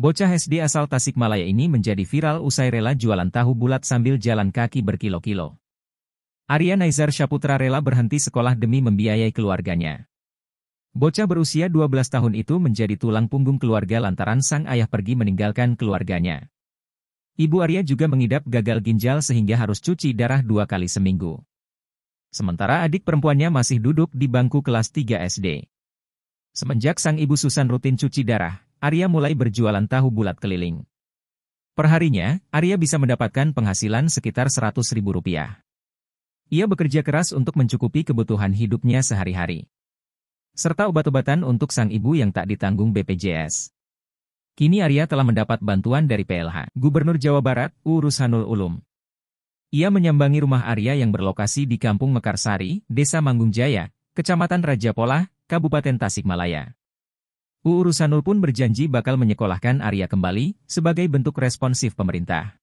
Bocah SD asal Tasikmalaya ini menjadi viral usai rela jualan tahu bulat sambil jalan kaki berkilo-kilo. Arya Naizar Syaputra rela berhenti sekolah demi membiayai keluarganya. Bocah berusia 12 tahun itu menjadi tulang punggung keluarga lantaran sang ayah pergi meninggalkan keluarganya. Ibu Arya juga mengidap gagal ginjal sehingga harus cuci darah dua kali seminggu. Sementara adik perempuannya masih duduk di bangku kelas 3 SD. Semenjak sang ibu Susan rutin cuci darah, Arya mulai berjualan tahu bulat keliling. Perharinya, Arya bisa mendapatkan penghasilan sekitar Rp100.000. Ia bekerja keras untuk mencukupi kebutuhan hidupnya sehari-hari. Serta obat-obatan untuk sang ibu yang tak ditanggung BPJS. Kini Arya telah mendapat bantuan dari PLH, Gubernur Jawa Barat, Urus Hanul Ulum. Ia menyambangi rumah Arya yang berlokasi di Kampung Mekarsari, Desa Manggung Jaya, Kecamatan Raja Pola, Kabupaten Tasikmalaya. Uurusanul pun berjanji bakal menyekolahkan Arya kembali sebagai bentuk responsif pemerintah.